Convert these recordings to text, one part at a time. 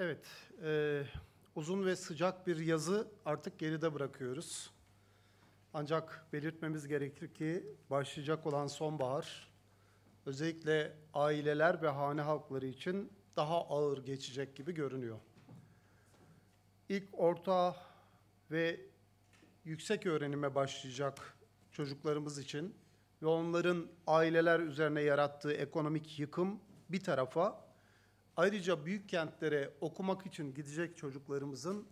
Evet, e, uzun ve sıcak bir yazı artık geride bırakıyoruz. Ancak belirtmemiz gerekir ki başlayacak olan sonbahar, özellikle aileler ve hane halkları için daha ağır geçecek gibi görünüyor. İlk orta ve yüksek öğrenime başlayacak çocuklarımız için ve onların aileler üzerine yarattığı ekonomik yıkım bir tarafa Ayrıca büyük kentlere okumak için gidecek çocuklarımızın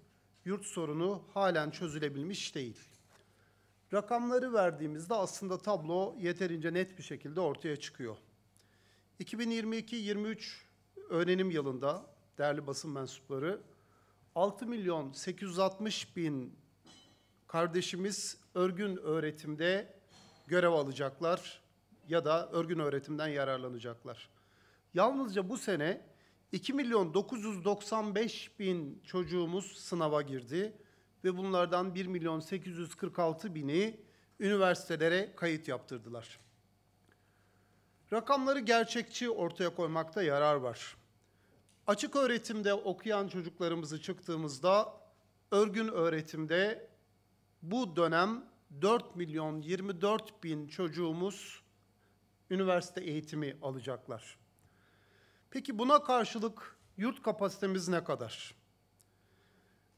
yurt sorunu halen çözülebilmiş değil. Rakamları verdiğimizde aslında tablo yeterince net bir şekilde ortaya çıkıyor. 2022-23 öğrenim yılında değerli basın mensupları 6 milyon 860 bin kardeşimiz örgün öğretimde görev alacaklar ya da örgün öğretimden yararlanacaklar. Yalnızca bu sene 2 milyon 995 bin çocuğumuz sınava girdi ve bunlardan 1 milyon 846 bini üniversitelere kayıt yaptırdılar. Rakamları gerçekçi ortaya koymakta yarar var. Açık öğretimde okuyan çocuklarımızı çıktığımızda örgün öğretimde bu dönem 4 milyon 24 bin çocuğumuz üniversite eğitimi alacaklar. Peki buna karşılık yurt kapasitemiz ne kadar?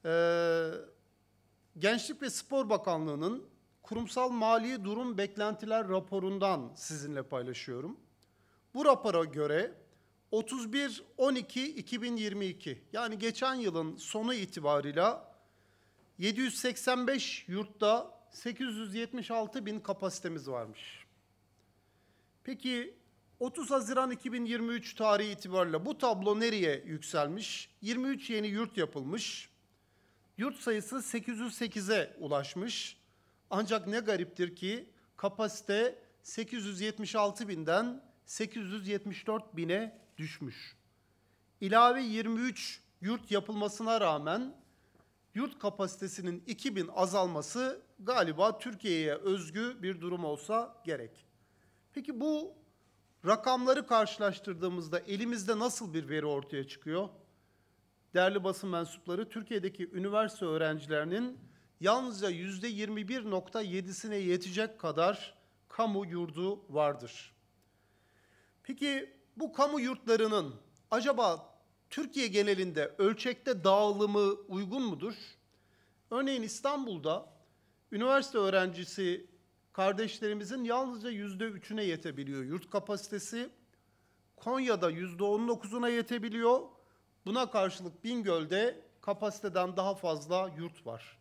Ee, Gençlik ve Spor Bakanlığı'nın kurumsal mali durum beklentiler raporundan sizinle paylaşıyorum. Bu rapora göre 31-12-2022 yani geçen yılın sonu itibarıyla 785 yurtta 876 bin kapasitemiz varmış. Peki 30 Haziran 2023 tarihi itibariyle bu tablo nereye yükselmiş? 23 yeni yurt yapılmış. Yurt sayısı 808'e ulaşmış. Ancak ne gariptir ki kapasite 876 binden 874 bine düşmüş. İlave 23 yurt yapılmasına rağmen yurt kapasitesinin 2000 azalması galiba Türkiye'ye özgü bir durum olsa gerek. Peki bu Rakamları karşılaştırdığımızda elimizde nasıl bir veri ortaya çıkıyor? Değerli basın mensupları, Türkiye'deki üniversite öğrencilerinin yalnızca yüzde %21.7'sine yetecek kadar kamu yurdu vardır. Peki bu kamu yurtlarının acaba Türkiye genelinde ölçekte dağılımı uygun mudur? Örneğin İstanbul'da üniversite öğrencisi kardeşlerimizin yalnızca yüzde üçüne yetebiliyor. Yurt kapasitesi Konya'da yüzde on dokuzuna yetebiliyor. Buna karşılık Bingöl'de kapasiteden daha fazla yurt var.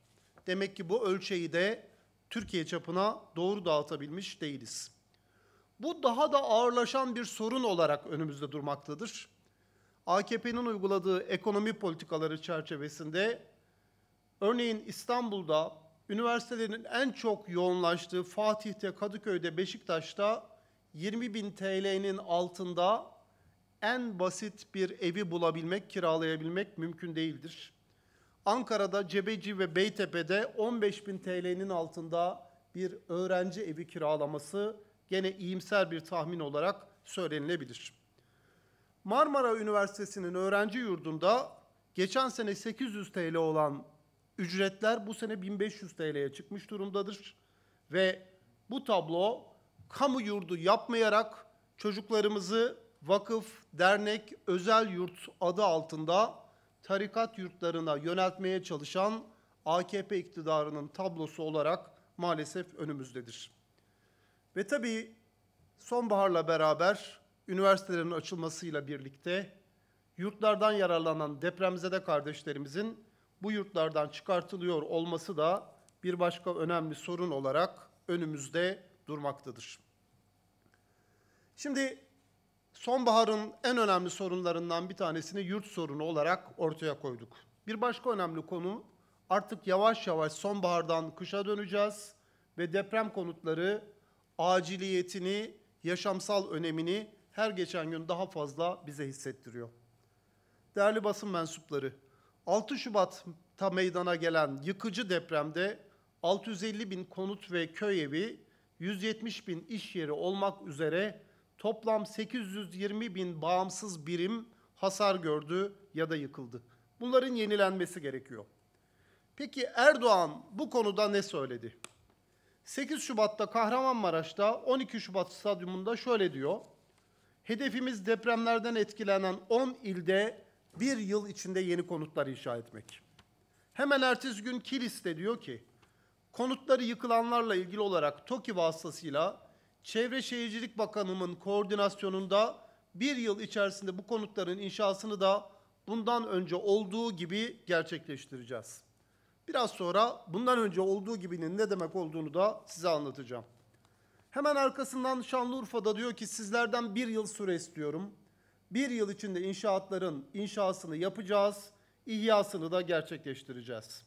Demek ki bu ölçeği de Türkiye çapına doğru dağıtabilmiş değiliz. Bu daha da ağırlaşan bir sorun olarak önümüzde durmaktadır. AKP'nin uyguladığı ekonomi politikaları çerçevesinde örneğin İstanbul'da Üniversitelerin en çok yoğunlaştığı Fatih'te, Kadıköy'de, Beşiktaş'ta 20 bin TL'nin altında en basit bir evi bulabilmek, kiralayabilmek mümkün değildir. Ankara'da Cebeci ve Beytepe'de 15 bin TL'nin altında bir öğrenci evi kiralaması gene iyimser bir tahmin olarak söylenilebilir. Marmara Üniversitesi'nin öğrenci yurdunda geçen sene 800 TL olan Ücretler bu sene 1500 TL'ye çıkmış durumdadır ve bu tablo kamu yurdu yapmayarak çocuklarımızı vakıf, dernek, özel yurt adı altında tarikat yurtlarına yöneltmeye çalışan AKP iktidarının tablosu olarak maalesef önümüzdedir. Ve tabii sonbaharla beraber üniversitelerin açılmasıyla birlikte yurtlardan yararlanan depremzede kardeşlerimizin bu yurtlardan çıkartılıyor olması da bir başka önemli sorun olarak önümüzde durmaktadır. Şimdi sonbaharın en önemli sorunlarından bir tanesini yurt sorunu olarak ortaya koyduk. Bir başka önemli konu artık yavaş yavaş sonbahardan kışa döneceğiz ve deprem konutları aciliyetini, yaşamsal önemini her geçen gün daha fazla bize hissettiriyor. Değerli basın mensupları, 6 Şubat'ta meydana gelen yıkıcı depremde 650 bin konut ve köy evi, 170 bin iş yeri olmak üzere toplam 820 bin bağımsız birim hasar gördü ya da yıkıldı. Bunların yenilenmesi gerekiyor. Peki Erdoğan bu konuda ne söyledi? 8 Şubat'ta Kahramanmaraş'ta 12 Şubat stadyumunda şöyle diyor. Hedefimiz depremlerden etkilenen 10 ilde bir yıl içinde yeni konutlar inşa etmek. Hemen ertesi gün Kilis'te diyor ki, konutları yıkılanlarla ilgili olarak TOKİ vasıtasıyla Çevre Şehircilik Bakanımın koordinasyonunda bir yıl içerisinde bu konutların inşasını da bundan önce olduğu gibi gerçekleştireceğiz. Biraz sonra bundan önce olduğu gibinin ne demek olduğunu da size anlatacağım. Hemen arkasından Şanlıurfa'da diyor ki sizlerden bir yıl süre istiyorum. Bir yıl içinde inşaatların inşasını yapacağız, ihyasını da gerçekleştireceğiz.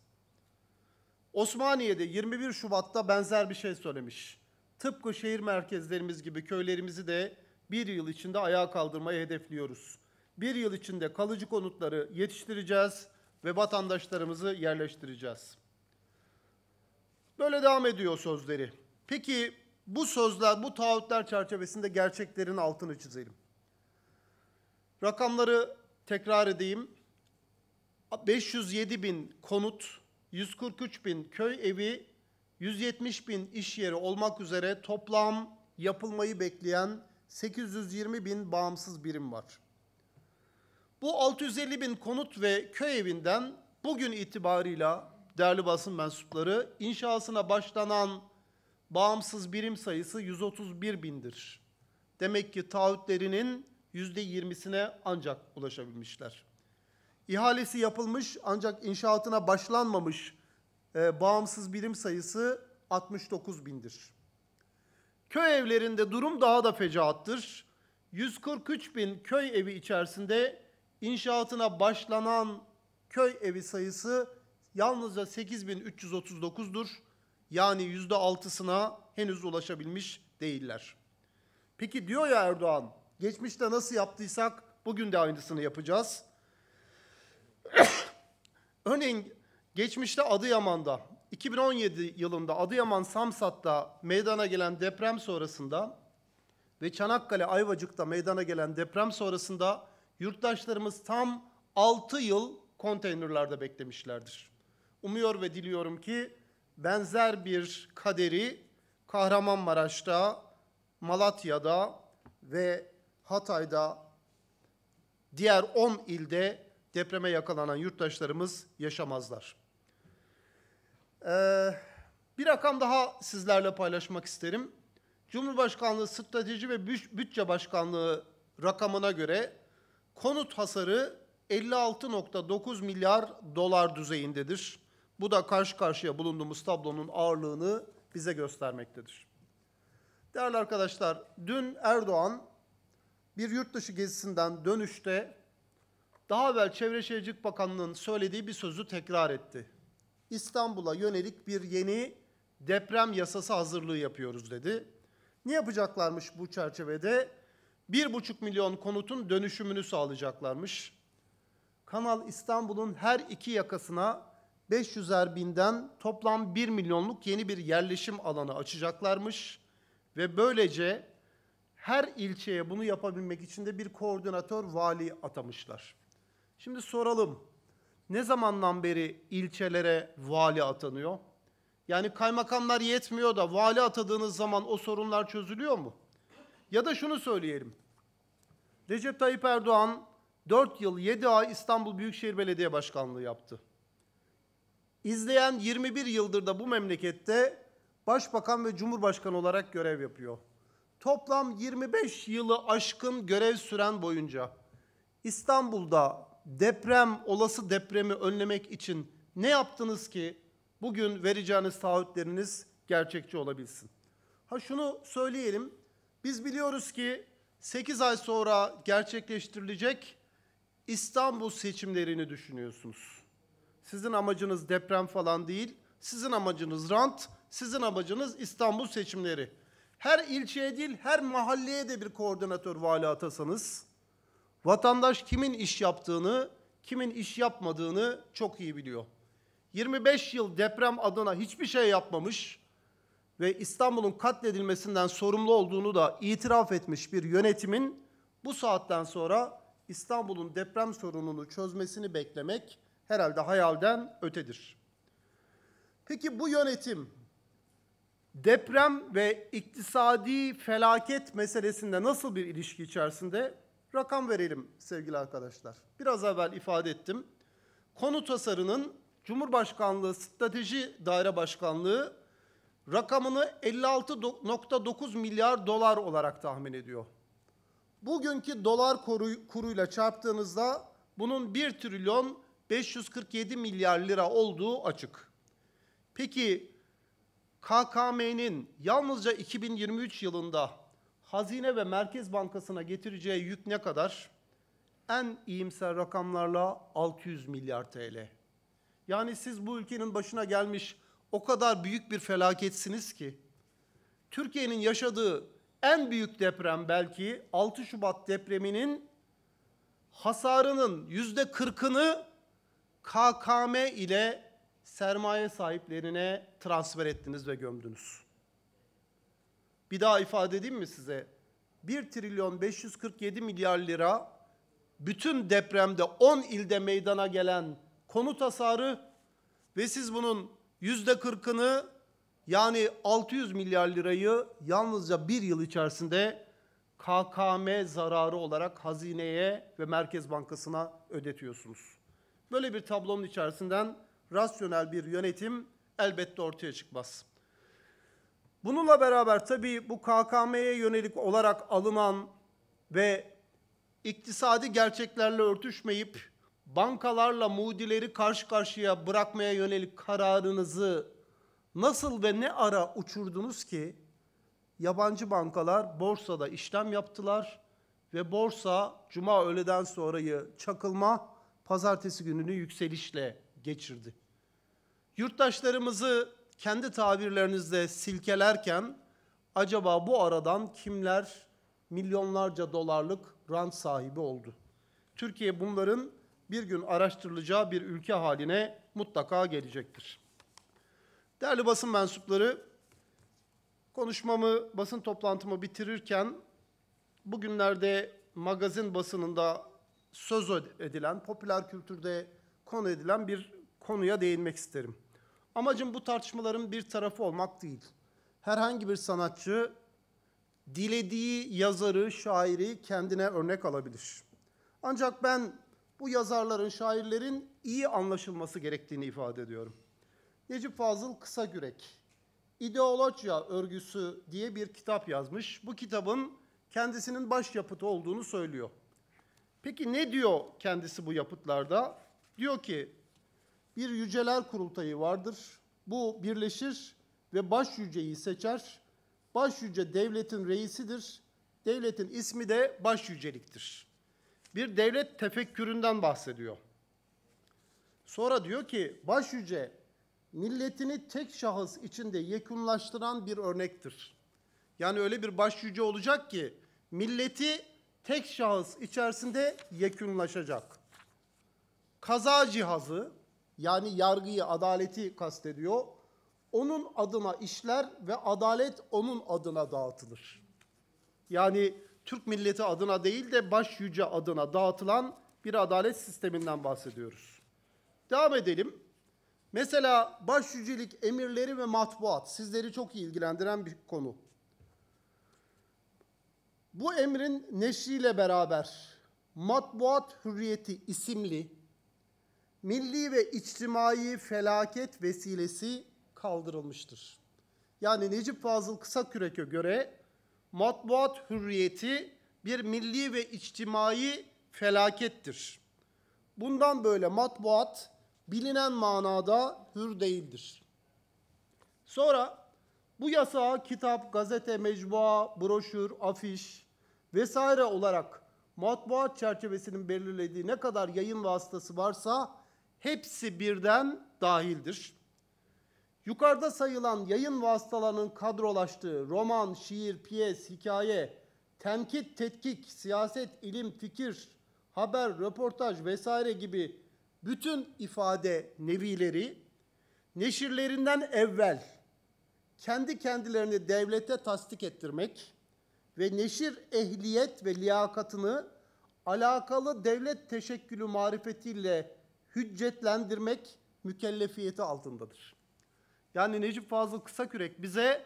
Osmaniye'de 21 Şubat'ta benzer bir şey söylemiş. Tıpkı şehir merkezlerimiz gibi köylerimizi de bir yıl içinde ayağa kaldırmayı hedefliyoruz. Bir yıl içinde kalıcı konutları yetiştireceğiz ve vatandaşlarımızı yerleştireceğiz. Böyle devam ediyor sözleri. Peki bu sözler, bu taahhütler çerçevesinde gerçeklerin altını çizelim. Rakamları tekrar edeyim. 507 bin konut, 143 bin köy evi, 170 bin iş yeri olmak üzere toplam yapılmayı bekleyen 820 bin bağımsız birim var. Bu 650 bin konut ve köy evinden bugün itibarıyla değerli basın mensupları inşasına başlanan bağımsız birim sayısı 131 bindir. Demek ki taahhütlerinin Yüzde yirmisine ancak ulaşabilmişler. İhalesi yapılmış ancak inşaatına başlanmamış e, bağımsız birim sayısı 69 bindir. Köy evlerinde durum daha da fecaattır. 143 bin köy evi içerisinde inşaatına başlanan köy evi sayısı yalnızca 8339'dur. Yani %6'sına henüz ulaşabilmiş değiller. Peki diyor ya Erdoğan, Geçmişte nasıl yaptıysak bugün de aynısını yapacağız. Örneğin geçmişte Adıyaman'da 2017 yılında Adıyaman Samsat'ta meydana gelen deprem sonrasında ve Çanakkale Ayvacık'ta meydana gelen deprem sonrasında yurttaşlarımız tam 6 yıl konteynerlerde beklemişlerdir. Umuyor ve diliyorum ki benzer bir kaderi Kahramanmaraş'ta, Malatya'da ve Hatay'da, diğer 10 ilde depreme yakalanan yurttaşlarımız yaşamazlar. Ee, bir rakam daha sizlerle paylaşmak isterim. Cumhurbaşkanlığı Strateji ve Bütçe Başkanlığı rakamına göre konut hasarı 56.9 milyar dolar düzeyindedir. Bu da karşı karşıya bulunduğumuz tablonun ağırlığını bize göstermektedir. Değerli arkadaşlar, dün Erdoğan bir yurt dışı gezisinden dönüşte daha evvel Çevre Şehircilik Bakanlığı'nın söylediği bir sözü tekrar etti. İstanbul'a yönelik bir yeni deprem yasası hazırlığı yapıyoruz dedi. Ne yapacaklarmış bu çerçevede? 1,5 milyon konutun dönüşümünü sağlayacaklarmış. Kanal İstanbul'un her iki yakasına 500'er binden toplam 1 milyonluk yeni bir yerleşim alanı açacaklarmış ve böylece her ilçeye bunu yapabilmek için de bir koordinatör vali atamışlar. Şimdi soralım. Ne zamandan beri ilçelere vali atanıyor? Yani kaymakamlar yetmiyor da vali atadığınız zaman o sorunlar çözülüyor mu? Ya da şunu söyleyelim. Recep Tayyip Erdoğan 4 yıl 7 ay İstanbul Büyükşehir Belediye Başkanlığı yaptı. İzleyen 21 yıldır da bu memlekette başbakan ve cumhurbaşkanı olarak görev yapıyor toplam 25 yılı aşkın görev süren boyunca İstanbul'da deprem, olası depremi önlemek için ne yaptınız ki bugün vereceğiniz taahhütleriniz gerçekçi olabilsin? Ha şunu söyleyelim. Biz biliyoruz ki 8 ay sonra gerçekleştirilecek İstanbul seçimlerini düşünüyorsunuz. Sizin amacınız deprem falan değil. Sizin amacınız rant, sizin amacınız İstanbul seçimleri her ilçeye değil her mahalleye de bir koordinatör vali atasanız vatandaş kimin iş yaptığını, kimin iş yapmadığını çok iyi biliyor. 25 yıl deprem adına hiçbir şey yapmamış ve İstanbul'un katledilmesinden sorumlu olduğunu da itiraf etmiş bir yönetimin bu saatten sonra İstanbul'un deprem sorununu çözmesini beklemek herhalde hayalden ötedir. Peki bu yönetim deprem ve iktisadi felaket meselesinde nasıl bir ilişki içerisinde? Rakam verelim sevgili arkadaşlar. Biraz evvel ifade ettim. Konu tasarının Cumhurbaşkanlığı Strateji Daire Başkanlığı rakamını 56.9 milyar dolar olarak tahmin ediyor. Bugünkü dolar kuru, kuruyla çarptığınızda bunun 1 trilyon 547 milyar lira olduğu açık. Peki KKM'nin yalnızca 2023 yılında Hazine ve Merkez Bankası'na getireceği yük ne kadar? En iyimser rakamlarla 600 milyar TL. Yani siz bu ülkenin başına gelmiş o kadar büyük bir felaketsiniz ki Türkiye'nin yaşadığı en büyük deprem belki 6 Şubat depreminin hasarının yüzde 40'ını KKM ile sermaye sahiplerine transfer ettiniz ve gömdünüz. Bir daha ifade edeyim mi size? 1 trilyon 547 milyar lira bütün depremde 10 ilde meydana gelen konut hasarı ve siz bunun yüzde kırkını yani 600 milyar lirayı yalnızca bir yıl içerisinde KKM zararı olarak hazineye ve Merkez Bankası'na ödetiyorsunuz. Böyle bir tablonun içerisinden rasyonel bir yönetim elbette ortaya çıkmaz. Bununla beraber tabii bu KKM'ye yönelik olarak alınan ve iktisadi gerçeklerle örtüşmeyip bankalarla mudileri karşı karşıya bırakmaya yönelik kararınızı nasıl ve ne ara uçurdunuz ki yabancı bankalar borsada işlem yaptılar ve borsa cuma öğleden sonrayı çakılma pazartesi gününü yükselişle geçirdi. Yurttaşlarımızı kendi tabirlerinizle silkelerken acaba bu aradan kimler milyonlarca dolarlık rant sahibi oldu? Türkiye bunların bir gün araştırılacağı bir ülke haline mutlaka gelecektir. Değerli basın mensupları, konuşmamı, basın toplantımı bitirirken bugünlerde magazin basınında söz edilen, popüler kültürde konu edilen bir konuya değinmek isterim. Amacım bu tartışmaların bir tarafı olmak değil. Herhangi bir sanatçı dilediği yazarı, şairi kendine örnek alabilir. Ancak ben bu yazarların, şairlerin iyi anlaşılması gerektiğini ifade ediyorum. Necip Fazıl Kısagürek, İdeolojiya Örgüsü diye bir kitap yazmış. Bu kitabın kendisinin başyapıtı olduğunu söylüyor. Peki ne diyor kendisi bu yapıtlarda? Diyor ki bir yüceler kurultayı vardır. Bu birleşir ve baş yüceyi seçer. Baş yüce devletin reisidir. Devletin ismi de baş yüceliktir. Bir devlet tefekküründen bahsediyor. Sonra diyor ki baş yüce milletini tek şahıs içinde yekunlaştıran bir örnektir. Yani öyle bir baş yüce olacak ki milleti tek şahıs içerisinde yekunlaşacak. Kaza cihazı yani yargıyı, adaleti kastediyor. Onun adına işler ve adalet onun adına dağıtılır. Yani Türk milleti adına değil de baş yüce adına dağıtılan bir adalet sisteminden bahsediyoruz. Devam edelim. Mesela baş yücelik emirleri ve matbuat sizleri çok iyi ilgilendiren bir konu. Bu emrin neşriyle beraber matbuat hürriyeti isimli milli ve içtimai felaket vesilesi kaldırılmıştır. Yani Necip Fazıl Kısakürek'e göre matbuat hürriyeti bir milli ve içtimai felakettir. Bundan böyle matbuat bilinen manada hür değildir. Sonra bu yasağa kitap, gazete, mecbua, broşür, afiş vesaire olarak matbuat çerçevesinin belirlediği ne kadar yayın vasıtası varsa hepsi birden dahildir. Yukarıda sayılan yayın vasıtalarının kadrolaştığı roman, şiir, piyes, hikaye, tenkit, tetkik, siyaset, ilim, fikir, haber, röportaj vesaire gibi bütün ifade nevileri neşirlerinden evvel kendi kendilerini devlete tasdik ettirmek ve neşir ehliyet ve liyakatını alakalı devlet teşekkülü marifetiyle hüccetlendirmek mükellefiyeti altındadır. Yani Necip Fazıl Kısakürek bize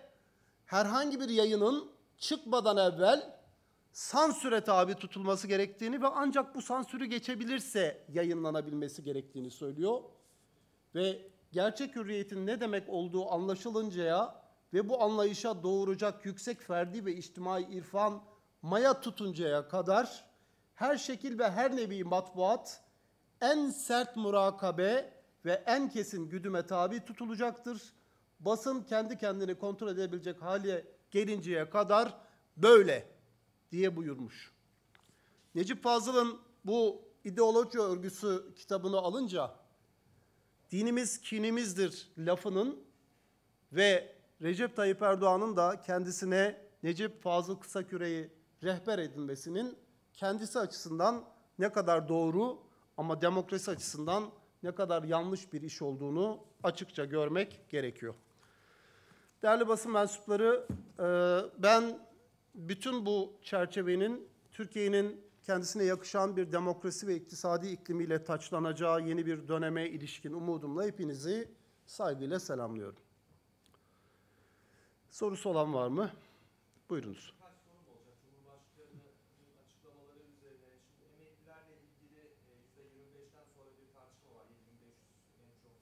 herhangi bir yayının çıkmadan evvel sansüre tabi tutulması gerektiğini ve ancak bu sansürü geçebilirse yayınlanabilmesi gerektiğini söylüyor. Ve gerçek hürriyetin ne demek olduğu anlaşılıncaya ve bu anlayışa doğuracak yüksek ferdi ve içtimai irfan maya tutuncaya kadar her şekil ve her nevi matbuat en sert murakabe ve en kesin güdüme tabi tutulacaktır. Basın kendi kendini kontrol edebilecek hale gelinceye kadar böyle diye buyurmuş. Necip Fazıl'ın bu ideoloji örgüsü kitabını alınca dinimiz kinimizdir lafının ve Recep Tayyip Erdoğan'ın da kendisine Necip Fazıl Kısaküre'yi rehber edinmesinin kendisi açısından ne kadar doğru ama demokrasi açısından ne kadar yanlış bir iş olduğunu açıkça görmek gerekiyor. Değerli basın mensupları, e, ben bütün bu çerçevenin Türkiye'nin kendisine yakışan bir demokrasi ve iktisadi iklimiyle taçlanacağı yeni bir döneme ilişkin umudumla hepinizi saygıyla selamlıyorum. Sorusu olan var mı? Buyurunuz.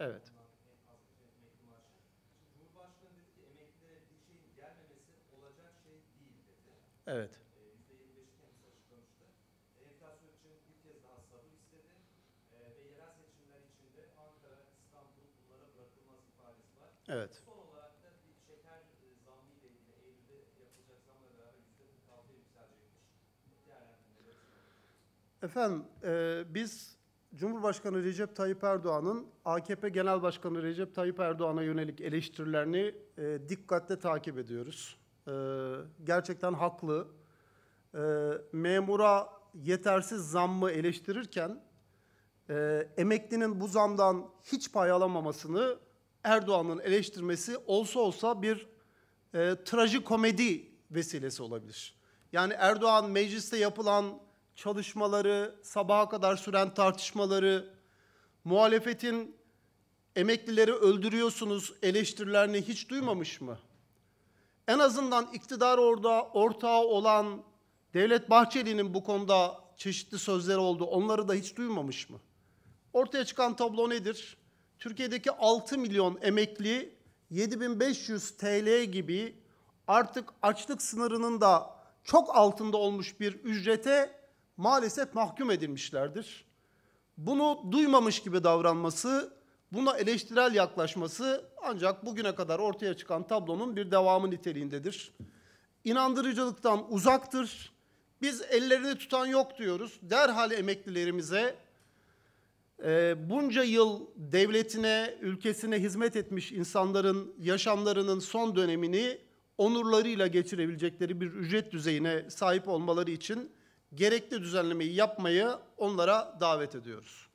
Evet. Evet. Evet. Son olarak da bir şeker zammı ile ilgili Eylül'de yapılacak zamla beraber yüzde yükselecekmiş. Efendim, e, biz Cumhurbaşkanı Recep Tayyip Erdoğan'ın AKP Genel Başkanı Recep Tayyip Erdoğan'a yönelik eleştirilerini e, dikkatle takip ediyoruz. E, gerçekten haklı. E, memura yetersiz zammı eleştirirken e, emeklinin bu zamdan hiç pay alamamasını Erdoğan'ın eleştirmesi olsa olsa bir e, trajikomedi vesilesi olabilir. Yani Erdoğan mecliste yapılan çalışmaları, sabaha kadar süren tartışmaları, muhalefetin emeklileri öldürüyorsunuz eleştirilerini hiç duymamış mı? En azından iktidar orada ortağı olan Devlet Bahçeli'nin bu konuda çeşitli sözleri oldu. Onları da hiç duymamış mı? Ortaya çıkan tablo nedir? Türkiye'deki 6 milyon emekli 7500 TL gibi artık açlık sınırının da çok altında olmuş bir ücrete maalesef mahkum edilmişlerdir. Bunu duymamış gibi davranması, buna eleştirel yaklaşması ancak bugüne kadar ortaya çıkan tablonun bir devamı niteliğindedir. İnandırıcılıktan uzaktır. Biz ellerini tutan yok diyoruz. Derhal emeklilerimize e, bunca yıl devletine, ülkesine hizmet etmiş insanların yaşamlarının son dönemini onurlarıyla geçirebilecekleri bir ücret düzeyine sahip olmaları için gerekli düzenlemeyi yapmayı onlara davet ediyoruz.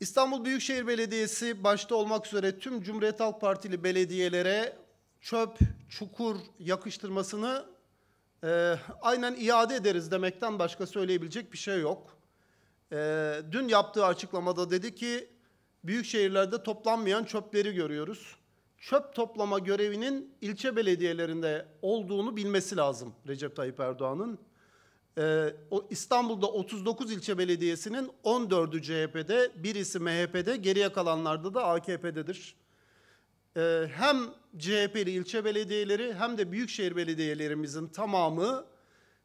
İstanbul Büyükşehir Belediyesi başta olmak üzere tüm Cumhuriyet Halk Partili belediyelere çöp, çukur yakıştırmasını e, aynen iade ederiz demekten başka söyleyebilecek bir şey yok. E, dün yaptığı açıklamada dedi ki büyük şehirlerde toplanmayan çöpleri görüyoruz. Çöp toplama görevinin ilçe belediyelerinde olduğunu bilmesi lazım Recep Tayyip Erdoğan'ın. Ee, o İstanbul'da 39 ilçe belediyesinin 14'ü CHP'de, birisi MHP'de, geriye kalanlarda da AKP'dedir. Ee, hem CHP'li ilçe belediyeleri hem de büyükşehir belediyelerimizin tamamı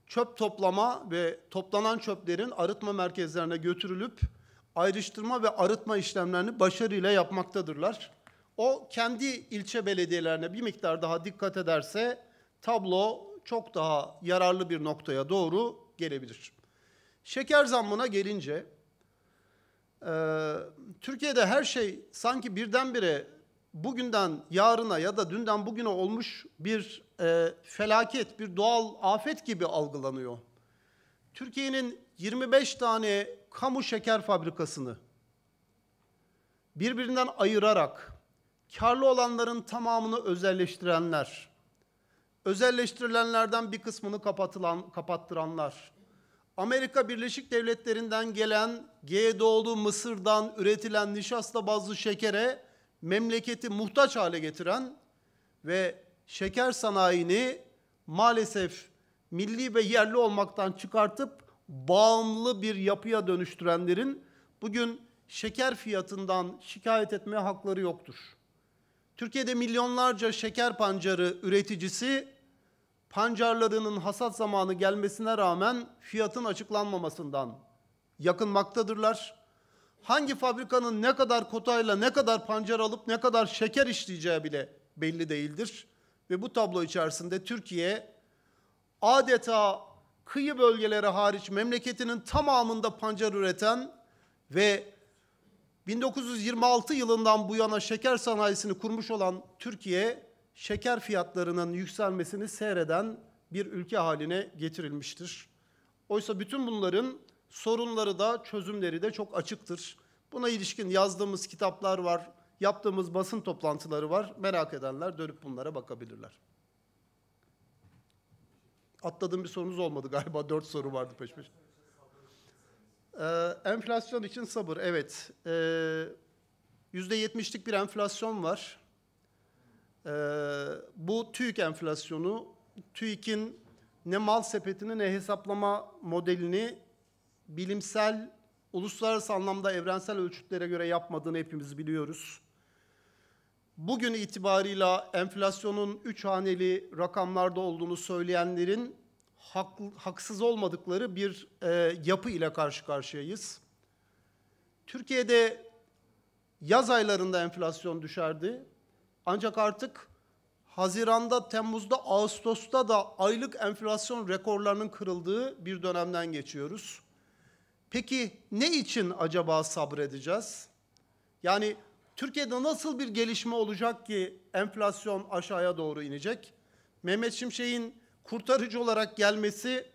çöp toplama ve toplanan çöplerin arıtma merkezlerine götürülüp ayrıştırma ve arıtma işlemlerini başarıyla yapmaktadırlar. O kendi ilçe belediyelerine bir miktar daha dikkat ederse tablo çok daha yararlı bir noktaya doğru gelebilir. Şeker zammına gelince e, Türkiye'de her şey sanki birdenbire bugünden yarına ya da dünden bugüne olmuş bir e, felaket, bir doğal afet gibi algılanıyor. Türkiye'nin 25 tane kamu şeker fabrikasını birbirinden ayırarak karlı olanların tamamını özelleştirenler, Özelleştirilenlerden bir kısmını kapatılan, kapattıranlar, Amerika Birleşik Devletleri'nden gelen GDO'lu Mısır'dan üretilen nişasta bazlı şekere memleketi muhtaç hale getiren ve şeker sanayini maalesef milli ve yerli olmaktan çıkartıp bağımlı bir yapıya dönüştürenlerin bugün şeker fiyatından şikayet etme hakları yoktur. Türkiye'de milyonlarca şeker pancarı üreticisi pancarlarının hasat zamanı gelmesine rağmen fiyatın açıklanmamasından yakınmaktadırlar. Hangi fabrikanın ne kadar kotayla ne kadar pancar alıp ne kadar şeker işleyeceği bile belli değildir. Ve bu tablo içerisinde Türkiye adeta kıyı bölgeleri hariç memleketinin tamamında pancar üreten ve 1926 yılından bu yana şeker sanayisini kurmuş olan Türkiye şeker fiyatlarının yükselmesini seyreden bir ülke haline getirilmiştir. Oysa bütün bunların sorunları da çözümleri de çok açıktır. Buna ilişkin yazdığımız kitaplar var, yaptığımız basın toplantıları var. Merak edenler dönüp bunlara bakabilirler. Atladığım bir sorunuz olmadı galiba. Dört soru vardı peş peşe. Ee, enflasyon için sabır, evet. Ee, yetmişlik bir enflasyon var. Ee, bu TÜİK enflasyonu, TÜİK'in ne mal sepetini ne hesaplama modelini bilimsel, uluslararası anlamda evrensel ölçütlere göre yapmadığını hepimiz biliyoruz. Bugün itibarıyla enflasyonun üç haneli rakamlarda olduğunu söyleyenlerin hak, haksız olmadıkları bir e, yapı ile karşı karşıyayız. Türkiye'de yaz aylarında enflasyon düşerdi. Ancak artık Haziran'da, Temmuz'da, Ağustos'ta da aylık enflasyon rekorlarının kırıldığı bir dönemden geçiyoruz. Peki ne için acaba sabredeceğiz? Yani Türkiye'de nasıl bir gelişme olacak ki enflasyon aşağıya doğru inecek? Mehmet Şimşek'in kurtarıcı olarak gelmesi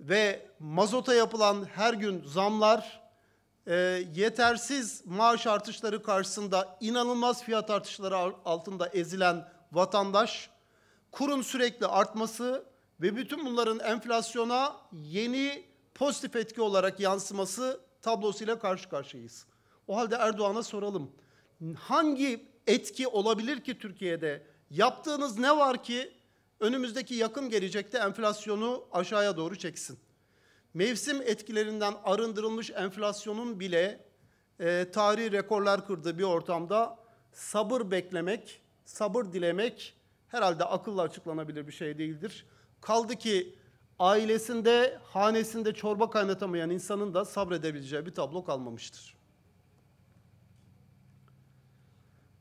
ve mazota yapılan her gün zamlar e, yetersiz maaş artışları karşısında inanılmaz fiyat artışları altında ezilen vatandaş, kurun sürekli artması ve bütün bunların enflasyona yeni pozitif etki olarak yansıması tablosuyla karşı karşıyayız. O halde Erdoğan'a soralım. Hangi etki olabilir ki Türkiye'de? Yaptığınız ne var ki önümüzdeki yakın gelecekte enflasyonu aşağıya doğru çeksin? mevsim etkilerinden arındırılmış enflasyonun bile e, tarihi rekorlar kırdığı bir ortamda sabır beklemek, sabır dilemek herhalde akılla açıklanabilir bir şey değildir. Kaldı ki ailesinde, hanesinde çorba kaynatamayan insanın da sabredebileceği bir tablo kalmamıştır.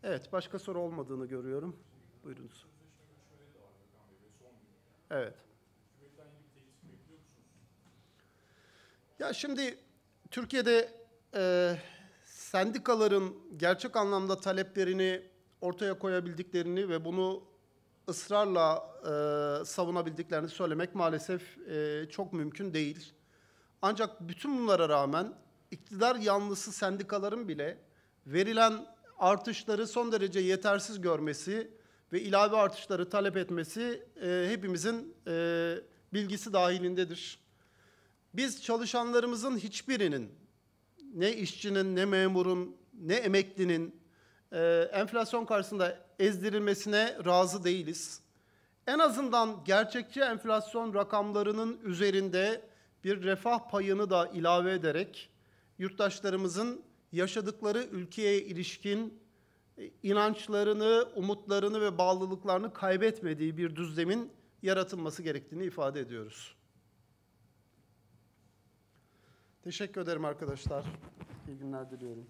Evet, başka soru olmadığını görüyorum. Buyurunuz. Evet. Ya şimdi Türkiye'de e, sendikaların gerçek anlamda taleplerini ortaya koyabildiklerini ve bunu ısrarla e, savunabildiklerini söylemek maalesef e, çok mümkün değil. Ancak bütün bunlara rağmen iktidar yanlısı sendikaların bile verilen artışları son derece yetersiz görmesi ve ilave artışları talep etmesi e, hepimizin e, bilgisi dahilindedir. Biz çalışanlarımızın hiçbirinin ne işçinin ne memurun ne emeklinin e, enflasyon karşısında ezdirilmesine razı değiliz. En azından gerçekçi enflasyon rakamlarının üzerinde bir refah payını da ilave ederek yurttaşlarımızın yaşadıkları ülkeye ilişkin e, inançlarını, umutlarını ve bağlılıklarını kaybetmediği bir düzlemin yaratılması gerektiğini ifade ediyoruz. Teşekkür ederim arkadaşlar. İyi günler diliyorum.